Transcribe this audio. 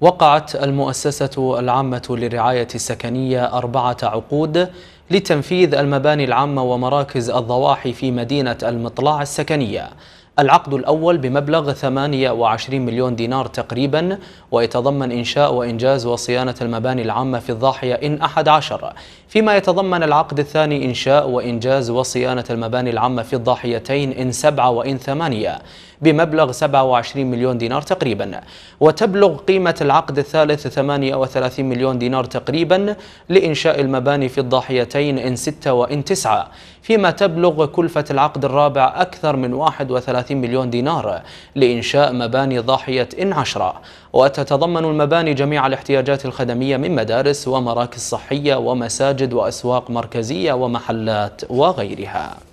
وقعت المؤسسة العامة للرعاية السكنية أربعة عقود لتنفيذ المباني العامة ومراكز الضواحي في مدينة المطلع السكنية العقد الأول بمبلغ 28 مليون دينار تقريبا ويتضمن إنشاء وإنجاز وصيانة المباني العامة في الضاحية إن 11 فيما يتضمن العقد الثاني إنشاء وإنجاز وصيانة المباني العامة في الضاحيتين إن 7 وإن 8 بمبلغ 27 مليون دينار تقريبا وتبلغ قيمة العقد الثالث 38 مليون دينار تقريبا لإنشاء المباني في الضاحيتين إن 6 وإن 9 فيما تبلغ كلفة العقد الرابع أكثر من 31 مليون دينار لإنشاء مباني ضاحية إن 10 وتتضمن المباني جميع الاحتياجات الخدمية من مدارس ومراكز صحية ومساجد وأسواق مركزية ومحلات وغيرها